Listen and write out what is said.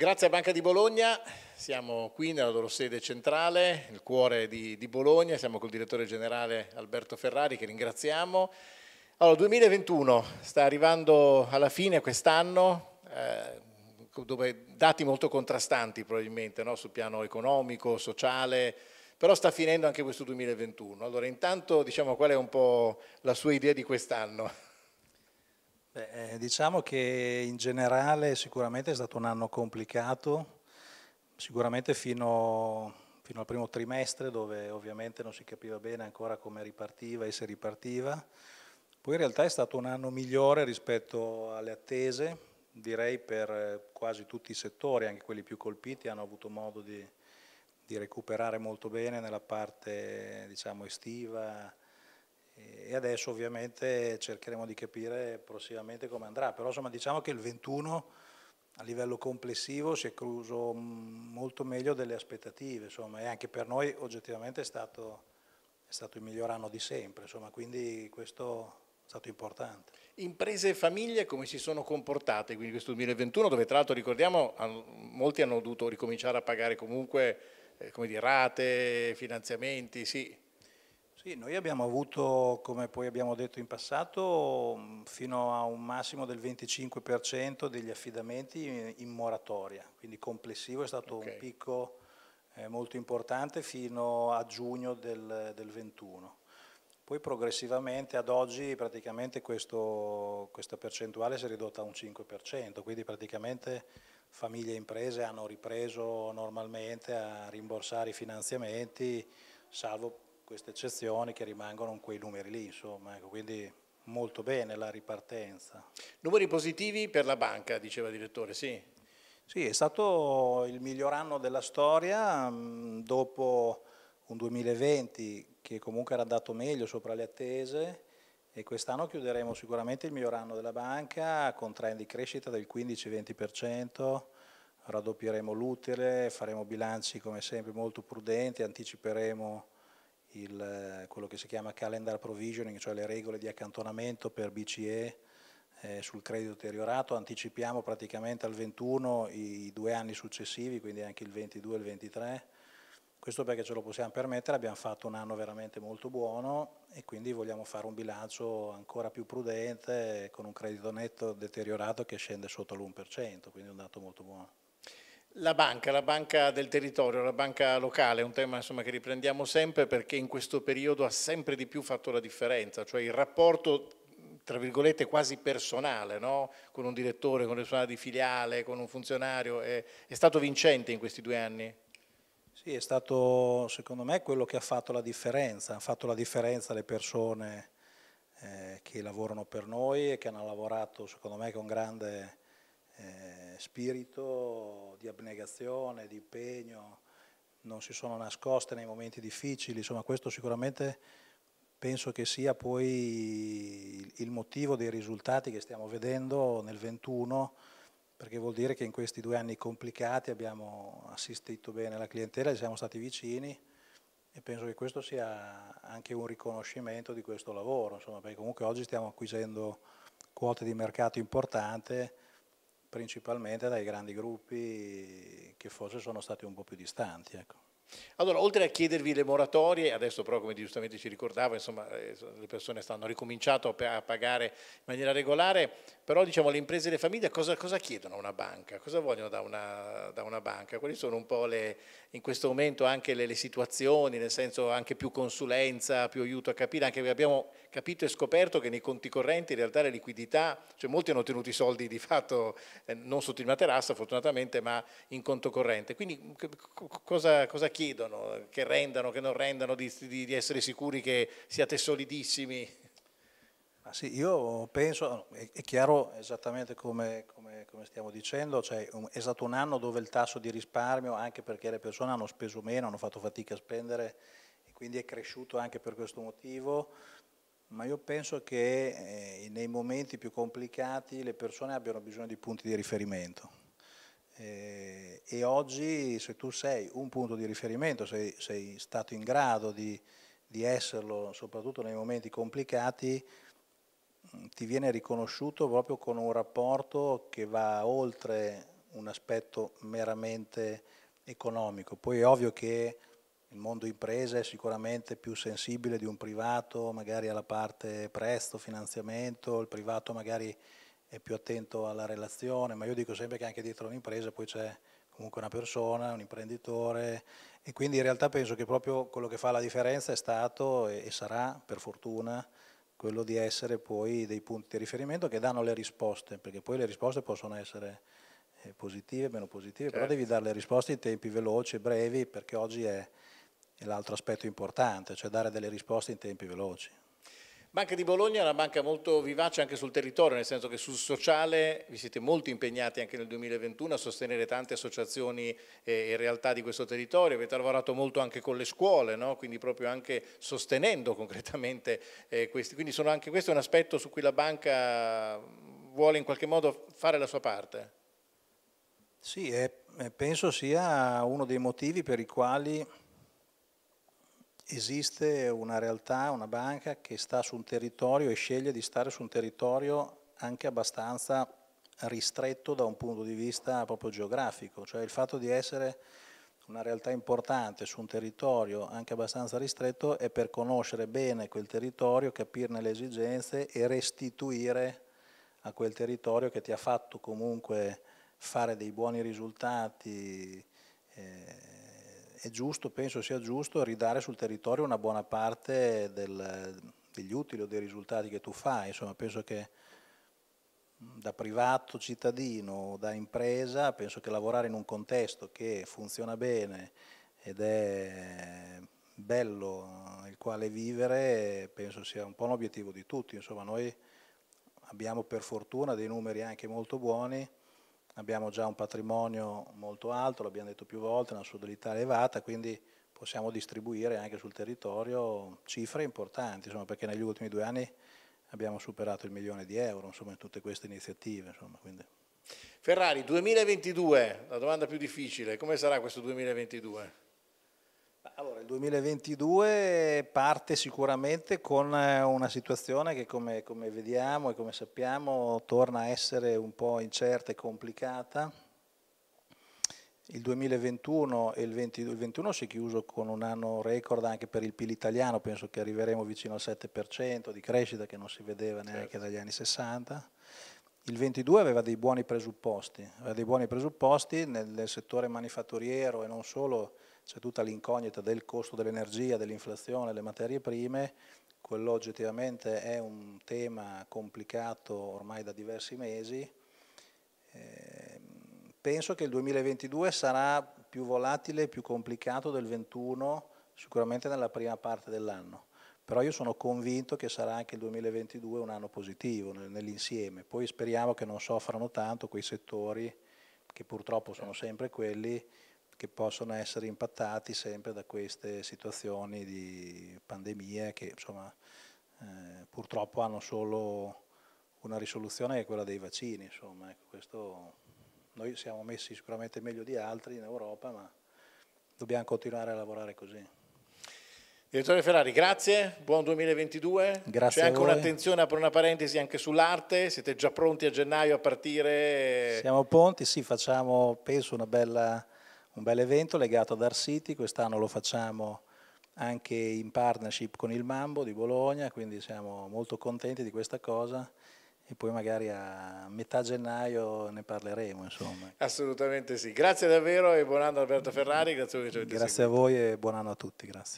Grazie a Banca di Bologna, siamo qui nella loro sede centrale, il cuore di, di Bologna, siamo col direttore generale Alberto Ferrari che ringraziamo. Allora, 2021 sta arrivando alla fine quest'anno, eh, dove dati molto contrastanti probabilmente no? sul piano economico, sociale, però sta finendo anche questo 2021. Allora intanto diciamo qual è un po' la sua idea di quest'anno? Beh, diciamo che in generale sicuramente è stato un anno complicato, sicuramente fino, fino, al primo trimestre dove ovviamente non si capiva bene ancora come ripartiva e se ripartiva. Poi in realtà è stato un anno migliore rispetto alle attese, direi per eh, quasi tutti i settori, anche quelli più colpiti hanno avuto modo di, di recuperare molto bene nella parte diciamo, estiva, e adesso ovviamente cercheremo di capire prossimamente come andrà, però insomma diciamo che il 21 a livello complessivo si è cruso mm, molto meglio delle aspettative, insomma, e anche per noi oggettivamente è stato, è stato il miglior anno di sempre, insomma, quindi questo è stato importante. Imprese e famiglie come si sono comportate quindi questo 2021, dove tra l'altro ricordiamo molti hanno dovuto ricominciare a pagare comunque eh, come dire, rate, finanziamenti, sì. Sì, noi abbiamo avuto, come poi abbiamo detto in passato, fino a un massimo del 25% degli affidamenti in moratoria, quindi complessivo è stato okay. un picco eh, molto importante fino a giugno del, del 21. Poi progressivamente ad oggi praticamente questo, questa percentuale si è ridotta a un 5%, quindi praticamente famiglie e imprese hanno ripreso normalmente a rimborsare i finanziamenti, salvo queste eccezioni che rimangono in quei numeri lì, insomma, ecco, quindi molto bene la ripartenza. Numeri positivi per la banca, diceva il direttore, sì? Sì, è stato il miglior anno della storia mm, dopo un 2020 che comunque era andato meglio sopra le attese e quest'anno chiuderemo sicuramente il miglior anno della banca con trend di crescita del 15-20%, raddoppieremo l'utile, faremo bilanci come sempre molto prudenti, anticiperemo il, eh, quello che si chiama calendar provisioning, cioè le regole di accantonamento per BCE eh, sul credito deteriorato, anticipiamo praticamente al 21 i, i due anni successivi, quindi anche il 22 e il 23, questo perché ce lo possiamo permettere, abbiamo fatto un anno veramente molto buono e quindi vogliamo fare un bilancio ancora più prudente con un credito netto deteriorato che scende sotto l'1%, quindi un dato molto buono. La banca, la banca del territorio, la banca locale è un tema insomma, che riprendiamo sempre perché in questo periodo ha sempre di più fatto la differenza, cioè il rapporto tra virgolette quasi personale, no? con un direttore, con un responsabile di filiale, con un funzionario, è, è stato vincente in questi due anni? Sì, è stato secondo me quello che ha fatto la differenza, ha fatto la differenza le persone eh, che lavorano per noi e che hanno lavorato secondo me con grande... Eh, spirito di abnegazione, di impegno, non si sono nascoste nei momenti difficili, insomma questo sicuramente penso che sia poi il motivo dei risultati che stiamo vedendo nel 21 perché vuol dire che in questi due anni complicati abbiamo assistito bene la clientela, siamo stati vicini e penso che questo sia anche un riconoscimento di questo lavoro, insomma, perché comunque oggi stiamo acquisendo quote di mercato importante principalmente dai grandi gruppi che forse sono stati un po' più distanti. Ecco. Allora, oltre a chiedervi le moratorie, adesso però come giustamente ci ricordavo, insomma, eh, le persone stanno ricominciato a pagare in maniera regolare, però diciamo le imprese e le famiglie cosa, cosa chiedono a una banca? Cosa vogliono da una, da una, banca? Quali sono un po' le, in questo momento anche le, le situazioni, nel senso anche più consulenza, più aiuto a capire, anche abbiamo capito e scoperto che nei conti correnti in realtà la liquidità, cioè molti hanno tenuto i soldi di fatto eh, non sotto il materasso fortunatamente, ma in conto corrente. Quindi cosa, cosa, chiedono? Che rendano, che non rendano, di, di, di essere sicuri che siate solidissimi? Ah, sì, io penso, è chiaro esattamente come, come, come stiamo dicendo, cioè, è stato un anno dove il tasso di risparmio, anche perché le persone hanno speso meno, hanno fatto fatica a spendere, e quindi è cresciuto anche per questo motivo, ma io penso che eh, nei momenti più complicati le persone abbiano bisogno di punti di riferimento. Eh, e oggi se tu sei un punto di riferimento, sei, sei stato in grado di, di, esserlo, soprattutto nei momenti complicati, mm, ti viene riconosciuto proprio con un rapporto che va oltre un aspetto meramente economico. Poi è ovvio che il mondo impresa è sicuramente più sensibile di un privato, magari alla parte presto, finanziamento, il privato magari è più attento alla relazione, ma io dico sempre che anche dietro un'impresa poi c'è comunque una persona, un imprenditore e quindi in realtà penso che proprio quello che fa la differenza è stato e, sarà per fortuna quello di essere poi dei punti di riferimento che danno le risposte, perché poi le risposte possono essere eh, positive, meno positive, certo. però devi dare le risposte in tempi veloci e brevi perché oggi è, è l'altro aspetto importante, cioè dare delle risposte in tempi veloci. Banca di Bologna è una banca molto vivace anche sul territorio, nel senso che sul sociale vi siete molto impegnati anche nel 2021 a sostenere tante associazioni e eh, realtà di questo territorio, avete lavorato molto anche con le scuole, no? quindi proprio anche sostenendo concretamente eh, questi. Quindi sono anche questo è un aspetto su cui la banca vuole in qualche modo fare la sua parte. Sì, è, penso sia uno dei motivi per i quali esiste una realtà, una banca che sta su un territorio e sceglie di stare su un territorio anche abbastanza ristretto da un punto di vista proprio geografico, cioè il fatto di essere una realtà importante su un territorio anche abbastanza ristretto è per conoscere bene quel territorio, capirne le esigenze e restituire a quel territorio che ti ha fatto comunque fare dei buoni risultati eh, è giusto, penso sia giusto ridare sul territorio una buona parte del, degli utili o dei risultati che tu fai, insomma penso che da privato cittadino, da impresa, penso che lavorare in un contesto che funziona bene ed è bello nel quale vivere, penso sia un po' un obiettivo di tutti, insomma noi abbiamo per fortuna dei numeri anche molto buoni, abbiamo già un patrimonio molto alto, l'abbiamo detto più volte, una solidità elevata, quindi possiamo distribuire anche sul territorio cifre importanti, insomma, perché negli ultimi due anni abbiamo superato il milione di euro insomma, in tutte queste iniziative. Insomma, Ferrari, 2022, la domanda più difficile, come sarà questo 2022? Allora, il 2022 parte sicuramente con eh, una situazione che come, come, vediamo e come sappiamo torna a essere un po' incerta e complicata. Il 2021 e il 2021 si è chiuso con un anno record anche per il PIL italiano, penso che arriveremo vicino al 7% di crescita che non si vedeva neanche certo. dagli anni 60. Il 22 aveva dei buoni presupposti, aveva dei buoni presupposti nel settore manifatturiero e non solo c'è tutta l'incognita del costo dell'energia, dell'inflazione, delle materie prime, quello oggettivamente è un tema complicato ormai da diversi mesi. Eh, penso che il 2022 sarà più volatile, più complicato del 21, sicuramente nella prima parte dell'anno però io sono convinto che sarà anche il 2022 un anno positivo nell'insieme, poi speriamo che non soffrano tanto quei settori che purtroppo sono sempre quelli che possono essere impattati sempre da queste situazioni di pandemia che insomma, eh, purtroppo hanno solo una risoluzione che è quella dei vaccini. Insomma, ecco, questo, noi siamo messi sicuramente meglio di altri in Europa, ma dobbiamo continuare a lavorare così. Direttore Ferrari, grazie, buon 2022. Grazie. C'è anche un'attenzione, apro una parentesi, anche sull'arte. Siete già pronti a gennaio a partire? Siamo pronti, sì, facciamo, penso, una bella un bel evento legato ad City, quest'anno lo facciamo anche in partnership con il Mambo di Bologna, quindi siamo molto contenti di questa cosa e poi magari a metà gennaio ne parleremo. Insomma. Assolutamente sì. Grazie davvero e buon anno Alberto Ferrari, grazie Grazie a voi e buon anno a tutti, grazie.